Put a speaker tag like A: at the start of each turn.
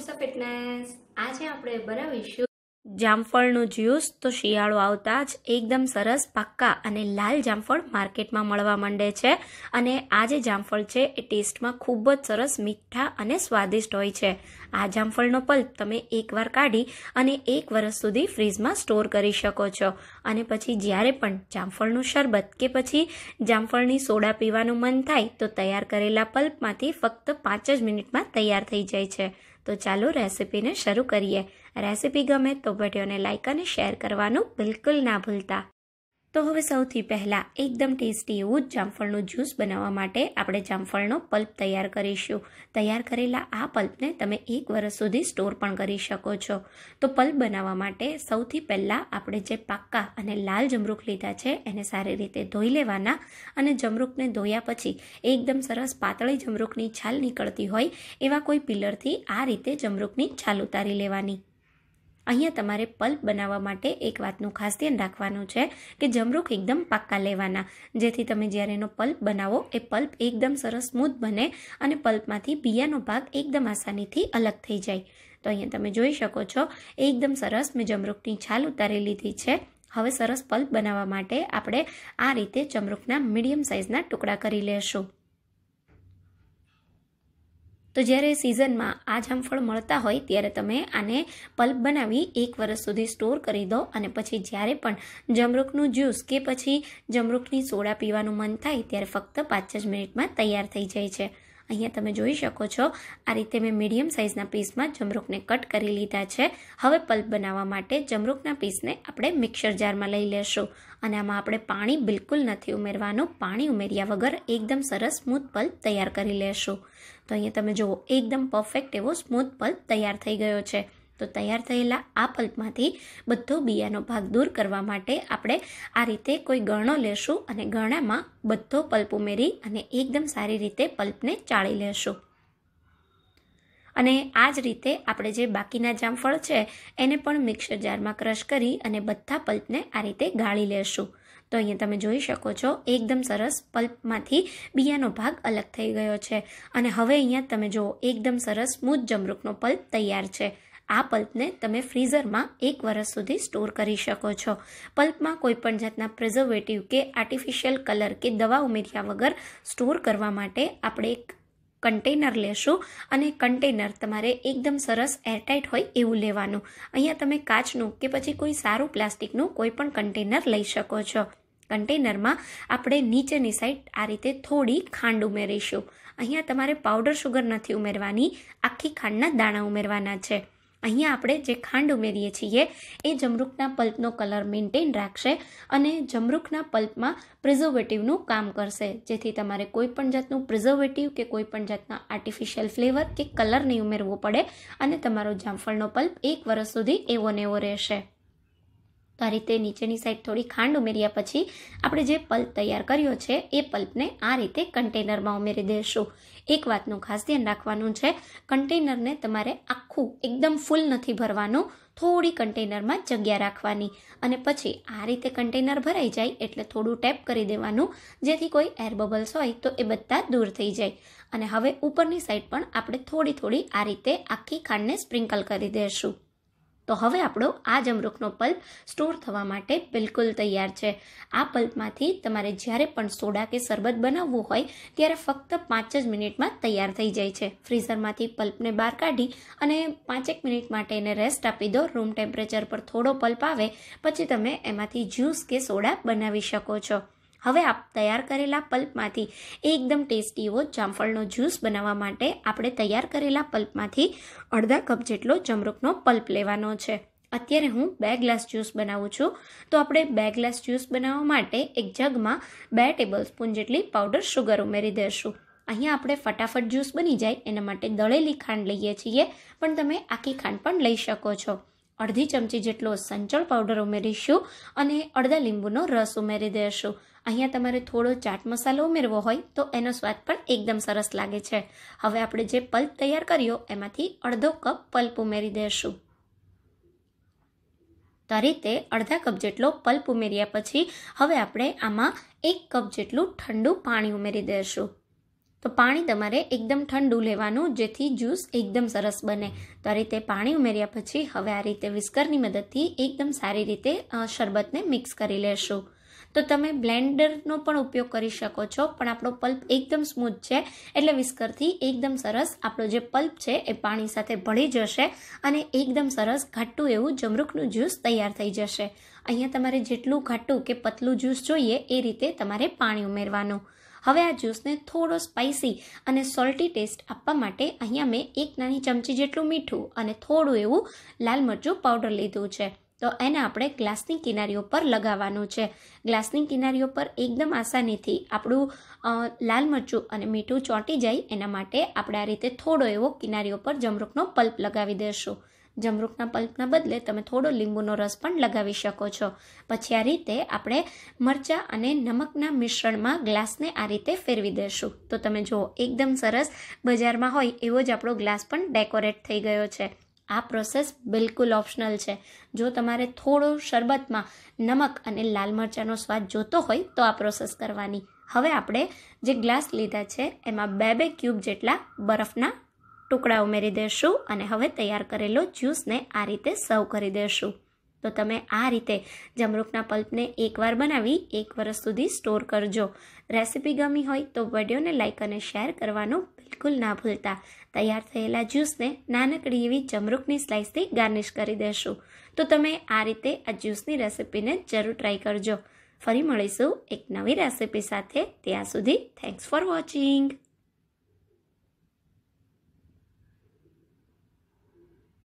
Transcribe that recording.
A: foods fitness આજે આપણે બનાવીશું જામફળનું જ્યુસ તો શિયાળો આવતા જ એકદમ સરસ પાક્કા અને લાલ જામફળ માર્કેટમાં મળવા માંડે છે અને આ જે જામફળ છે એ ટેસ્ટમાં ખૂબ જ સરસ મીઠા અને સ્વાદિષ્ટ હોય છે આ જામફળનો પલ્પ તમે એકવાર કાઢી અને એક વર્ષ સુધી ફ્રીજમાં સ્ટોર કરી શકો છો અને પછી જ્યારે પણ જામફળનું શરબત કે પછી જામફળની સોડા પીવાનું મન થાય તો તૈયાર કરેલા પલ્પમાંથી ફક્ત પાંચ જ મિનિટમાં તૈયાર થઈ જાય છે તો ચાલો રેસીપીને શરૂ કરીએ રેસીપી ગમે તો વિડીયોને લાઇક અને શેર કરવાનું બિલકુલ ના ભૂલતા તો હવે સૌથી પહેલાં એકદમ ટેસ્ટી એવું જામફળનું જ્યુસ બનાવવા માટે આપણે જામફળનો પલ્પ તૈયાર કરીશું તૈયાર કરેલા આ પલ્પને તમે એક વર્ષ સુધી સ્ટોર પણ કરી શકો છો તો પલ્પ બનાવવા માટે સૌથી પહેલાં આપણે જે પાક્કા અને લાલ જમરૂખ લીધા છે એને સારી રીતે ધોઈ લેવાના અને જમરૂખને ધોયા પછી એકદમ સરસ પાતળી જમરૂખની છાલ નીકળતી હોય એવા કોઈ પિલરથી આ રીતે જમરૂખની છાલ ઉતારી લેવાની અહીંયા તમારે પલ્પ બનાવવા માટે એક વાતનું ખાસ ધ્યાન રાખવાનું છે કે જમરૂખ એકદમ પાક્કા લેવાના જેથી તમે જ્યારે એનો પલ્પ બનાવો એ પલ્પ એકદમ સરસ સ્મૂથ બને અને પલ્પમાંથી બિયાનો ભાગ એકદમ આસાનીથી અલગ થઈ જાય તો અહીંયા તમે જોઈ શકો છો એકદમ સરસ મેં જમરૂખની છાલ ઉતારી લીધી છે હવે સરસ પલ્પ બનાવવા માટે આપણે આ રીતે જમરૂખના મીડિયમ સાઇઝના ટુકડા કરી લેશું તો જ્યારે સિઝનમાં આ જામફળ મળતા હોય ત્યારે તમે આને પલ્પ બનાવી એક વર્ષ સુધી સ્ટોર કરી દો અને પછી જ્યારે પણ જમરૂકનું જ્યુસ કે પછી જમરૂકની સોડા પીવાનું મન થાય ત્યારે ફક્ત પાંચ જ મિનિટમાં તૈયાર થઈ જાય છે અહીંયા તમે જોઈ શકો છો આ રીતે મેં મીડિયમ સાઇઝના પીસમાં જમરૂકને કટ કરી લીધા છે હવે પલ્પ બનાવવા માટે જમરૂકના પીસને આપણે મિક્સર જારમાં લઈ લેશું અને આમાં આપણે પાણી બિલકુલ નથી ઉમેરવાનું પાણી ઉમેર્યા વગર એકદમ સરસ સ્મૂથ પલ્પ તૈયાર કરી લેશું તો અહીંયા તમે જુઓ એકદમ પરફેક્ટ એવો સ્મૂથ પલ્પ તૈયાર થઈ ગયો છે તો તૈયાર થયેલા આ પલ્પમાંથી બધો બિયાનો ભાગ દૂર કરવા માટે આપણે આ રીતે કોઈ ગણો લેશું અને ગરણામાં બધો પલ્પ ઉમેરી અને એકદમ સારી રીતે પલ્પને ચાળી લેશું અને આ જ રીતે આપણે જે બાકીના જામફળ છે એને પણ મિક્સર જારમાં ક્રશ કરી અને બધા પલ્પને આ રીતે ગાળી લેશું તો અહીંયા તમે જોઈ શકો છો એકદમ સરસ પલ્પમાંથી બિયાનો ભાગ અલગ થઈ ગયો છે અને હવે અહીંયા તમે જુઓ એકદમ સરસ સ્મૂથ જમરૂકનો પલ્પ તૈયાર છે આ પલ્પને તમે ફ્રીઝરમાં એક વર્ષ સુધી સ્ટોર કરી શકો છો પલ્પમાં કોઈપણ જાતના પ્રિઝર્વેટિવ કે આર્ટિફિશિયલ કલર કે દવા ઉમેર્યા વગર સ્ટોર કરવા માટે આપણે એક કન્ટેનર લેશું અને કન્ટેનર તમારે એકદમ સરસ એરટાઇટ હોય એવું લેવાનું અહીંયા તમે કાચનું કે પછી કોઈ સારું પ્લાસ્ટિકનું કોઈ પણ કન્ટેનર લઈ શકો છો કન્ટેનરમાં આપણે નીચેની સાઈડ આ રીતે થોડી ખાંડ ઉમેરીશું અહીંયા તમારે પાવડર શુગર નથી ઉમેરવાની આખી ખાંડના દાણા ઉમેરવાના છે અહીંયા આપણે જે ખાંડ ઉમેરીએ છીએ એ જમરૂખના પલ્પનો કલર મેન્ટેન રાખશે અને જમરૂખના પલ્પમાં પ્રિઝર્વેટિવનું કામ કરશે જેથી તમારે કોઈ પણ જાતનું પ્રિઝર્વેટિવ કે કોઈ પણ જાતના આર્ટિફિશિયલ ફ્લેવર કે કલર નહીં ઉમેરવો પડે અને તમારો જામફળનો પલ્પ એક વર્ષ સુધી એવો ને એવો રહેશે તો આ રીતે નીચેની સાઈડ થોડી ખાંડ ઉમેર્યા પછી આપણે જે પલ્પ તૈયાર કર્યો છે એ પલ્પને આ રીતે કન્ટેનરમાં ઉમેરી દઈશું એક વાતનું ખાસ ધ્યાન રાખવાનું છે કન્ટેનરને તમારે આખું એકદમ ફૂલ નથી ભરવાનું થોડી કન્ટેનરમાં જગ્યા રાખવાની અને પછી આ રીતે કન્ટેનર ભરાઈ જાય એટલે થોડું ટેપ કરી દેવાનું જેથી કોઈ એર બબલ્સ હોય તો એ બધા દૂર થઈ જાય અને હવે ઉપરની સાઈડ પણ આપણે થોડી થોડી આ રીતે આખી ખાંડને સ્પ્રિંકલ કરી દઈશું તો હવે આપણો આ જમરૂખનો પલ્પ સ્ટોર થવા માટે બિલકુલ તૈયાર છે આ પલ્પમાંથી તમારે જ્યારે પણ સોડા કે શરબત બનાવવું હોય ત્યારે ફક્ત પાંચ જ મિનિટમાં તૈયાર થઈ જાય છે ફ્રીઝરમાંથી પલ્પને બહાર કાઢી અને પાંચેક મિનિટ માટે એને રેસ્ટ આપી દો રૂમ ટેમ્પરેચર પર થોડો પલ્પ આવે પછી તમે એમાંથી જ્યુસ કે સોડા બનાવી શકો છો હવે આપ તૈયાર કરેલા પલ્પમાંથી એકદમ ટેસ્ટી એવો જામફળનો જ્યુસ બનાવવા માટે આપણે તૈયાર કરેલા પલ્પમાંથી અડધા કપ જેટલો જમરૂકનો પલ્પ લેવાનો છે અત્યારે હું બે ગ્લાસ જ્યુસ બનાવું છું તો આપણે બે ગ્લાસ જ્યુસ બનાવવા માટે એક જગમાં બે ટેબલ સ્પૂન જેટલી પાવડર શુગર ઉમેરી દઈશું અહીંયા આપણે ફટાફટ જ્યુસ બની જાય એના માટે દળેલી ખાંડ લઈએ છીએ પણ તમે આખી ખાંડ પણ લઈ શકો છો અડધી ચમચી જેટલો સંચળ પાવડર ઉમેરીશું અને અડધા લીંબુનો રસ ઉમેરી દઈશું અહીંયા તમારે થોડો ચાટ મસાલો ઉમેરવો હોય તો એનો સ્વાદ પણ એકદમ સરસ લાગે છે હવે આપણે જે પલ્પ તૈયાર કર્યો એમાંથી અડધો કપ પલ્પ ઉમેરી દેશું તો રીતે અડધા કપ જેટલો પલ્પ ઉમેર્યા પછી હવે આપણે આમાં એક કપ જેટલું ઠંડુ પાણી ઉમેરી દઈશું તો પાણી તમારે એકદમ ઠંડુ લેવાનું જેથી જ્યુસ એકદમ સરસ બને તો આ રીતે પાણી ઉમેર્યા પછી હવે આ રીતે વિસ્કરની મદદથી એકદમ સારી રીતે શરબતને મિક્સ કરી લેશું તો તમે બ્લેન્ડરનો પણ ઉપયોગ કરી શકો છો પણ આપણો પલ્પ એકદમ સ્મૂથ છે એટલે વિસ્કરથી એકદમ સરસ આપણો જે પલ્પ છે એ પાણી સાથે ભળી જશે અને એકદમ સરસ ઘાટું એવું જમરૂખનું જ્યુસ તૈયાર થઈ જશે અહીંયા તમારે જેટલું ઘાટું કે પતલું જ્યુસ જોઈએ એ રીતે તમારે પાણી ઉમેરવાનું હવે આ જ્યુસને થોડો સ્પાઇસી અને સોલ્ટી ટેસ્ટ આપવા માટે અહીંયા મેં એક નાની ચમચી જેટલું મીઠું અને થોડું એવું લાલ મરચું પાવડર લીધું છે તો એને આપણે ગ્લાસની કિનારીઓ પર લગાવવાનું છે ગ્લાસની કિનારીઓ પર એકદમ આસાનીથી આપણું લાલ મરચું અને મીઠું ચોંટી જાય એના માટે આપણે આ રીતે થોડો એવો કિનારીઓ પર જમરૂકનો પલ્પ લગાવી દેશું જમરૂકના પલ્પના બદલે તમે થોડો લીંબુનો રસ પણ લગાવી શકો છો પછી આ રીતે આપણે મરચાં અને નમકના મિશ્રણમાં ગ્લાસને આ રીતે ફેરવી દેશું તો તમે જુઓ એકદમ સરસ બજારમાં હોય એવો જ આપણો ગ્લાસ પણ ડેકોરેટ થઈ ગયો છે આ પ્રોસેસ બિલકુલ ઓપ્શનલ છે જો તમારે થોડો શરબતમાં નમક અને લાલ મરચાંનો સ્વાદ જોતો હોય તો આ પ્રોસેસ કરવાની હવે આપણે જે ગ્લાસ લીધા છે એમાં બે બે ક્યુબ જેટલા બરફના ટુકડા ઉમેરી દઈશું અને હવે તૈયાર કરેલો જ્યુસને આ રીતે સર્વ કરી દઈશું તો તમે આ રીતે જમરૂખના પલ્પને એકવાર બનાવી એક વર્ષ સુધી સ્ટોર કરજો રેસિપી ગમી હોય તો વિડીયોને લાઇક અને શેર કરવાનું બિલકુલ ના ભૂલતા તૈયાર થયેલા જ્યુસને નાનકડી એવી જમરૂખની સ્લાઇસથી ગાર્નિશ કરી દેશું તો તમે આ રીતે આ જ્યુસની રેસિપીને જરૂર ટ્રાય કરજો ફરી મળીશું એક નવી રેસિપી સાથે ત્યાં સુધી થેન્ક્સ ફોર વોચિંગ